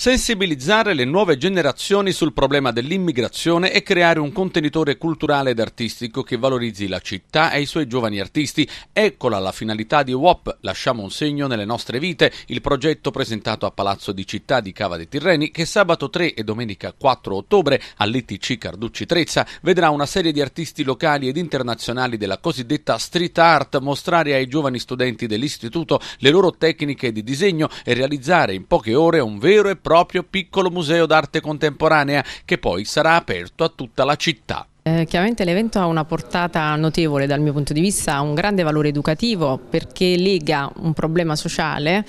Sensibilizzare le nuove generazioni sul problema dell'immigrazione e creare un contenitore culturale ed artistico che valorizzi la città e i suoi giovani artisti. Eccola la finalità di WOP, Lasciamo un segno nelle nostre vite, il progetto presentato a Palazzo di Città di Cava dei Tirreni che sabato 3 e domenica 4 ottobre all'ITC Carducci Trezza vedrà una serie di artisti locali ed internazionali della cosiddetta street art mostrare ai giovani studenti dell'istituto le loro tecniche di disegno e realizzare in poche ore un vero e proprio proprio piccolo museo d'arte contemporanea che poi sarà aperto a tutta la città. Eh, chiaramente l'evento ha una portata notevole dal mio punto di vista, ha un grande valore educativo perché lega un problema sociale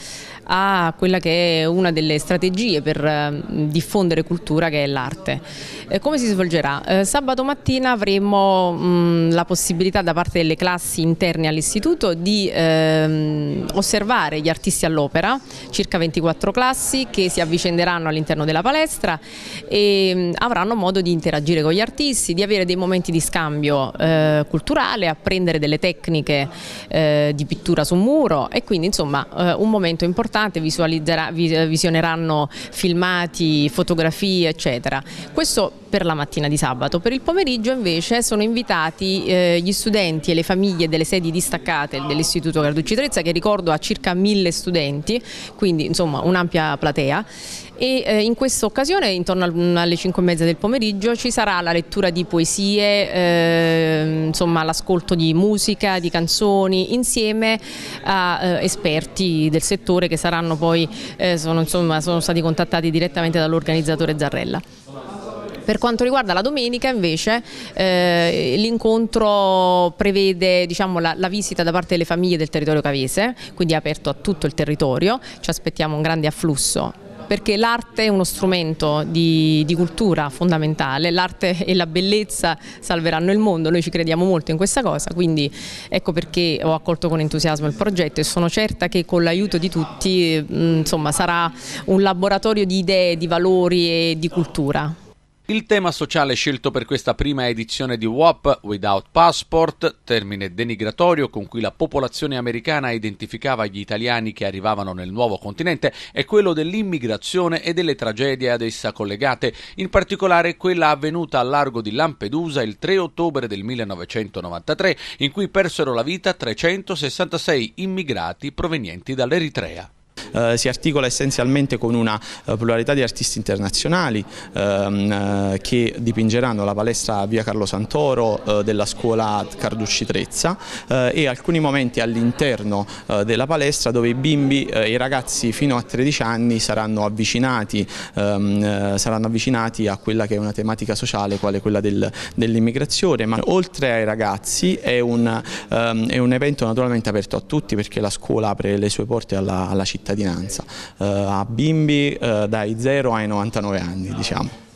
a quella che è una delle strategie per ehm, diffondere cultura che è l'arte. Eh, come si svolgerà? Eh, sabato mattina avremo la possibilità da parte delle classi interne all'istituto di ehm, osservare gli artisti all'opera, circa 24 classi che si avvicenderanno all'interno della palestra e avranno modo di interagire con gli artisti, di avere dei momenti di scambio eh, culturale, apprendere delle tecniche eh, di pittura su muro e quindi insomma eh, un momento importante, visualizzeranno eh, filmati, fotografie eccetera. Questo per la mattina di sabato. Per il pomeriggio invece sono invitati eh, gli studenti e le famiglie delle sedi distaccate dell'Istituto Carducci Trezza che ricordo ha circa mille studenti, quindi insomma un'ampia platea e eh, in questa occasione intorno mm, alle 5 e mezza del pomeriggio ci sarà la lettura di poesie, eh, insomma l'ascolto di musica, di canzoni insieme a eh, esperti del settore che saranno poi, eh, sono, insomma, sono stati contattati direttamente dall'organizzatore Zarrella. Per quanto riguarda la domenica invece eh, l'incontro prevede diciamo, la, la, visita da parte delle famiglie del territorio cavese, quindi è aperto a tutto il territorio, ci aspettiamo un grande afflusso perché l'arte è uno strumento di, di cultura fondamentale, l'arte e la bellezza salveranno il mondo, noi ci crediamo molto in questa cosa, quindi ecco perché ho accolto con entusiasmo il progetto e sono certa che con l'aiuto di tutti mm, insomma, sarà un laboratorio di idee, di valori e di cultura. Il tema sociale scelto per questa prima edizione di WAP, Without Passport, termine denigratorio con cui la popolazione americana identificava gli italiani che arrivavano nel nuovo continente, è quello dell'immigrazione e delle tragedie ad essa collegate, in particolare quella avvenuta al largo di Lampedusa il 3 ottobre del 1993, in cui persero la vita 366 immigrati provenienti dall'Eritrea. Eh, si articola essenzialmente con una eh, pluralità di artisti internazionali ehm, eh, che dipingeranno la palestra Via Carlo Santoro della scuola Carducci Trezza e alcuni momenti all'interno della palestra dove i bimbi e i ragazzi fino a 13 anni saranno avvicinati, ehm, saranno avvicinati a quella che è una tematica sociale quale quella del, dell'immigrazione ma oltre ai ragazzi è un, ehm, è un evento naturalmente aperto a tutti perché la scuola apre le sue porte alla, alla cittadina cittadinanza, eh, a bimbi eh, dai 0 ai 99 anni. Diciamo.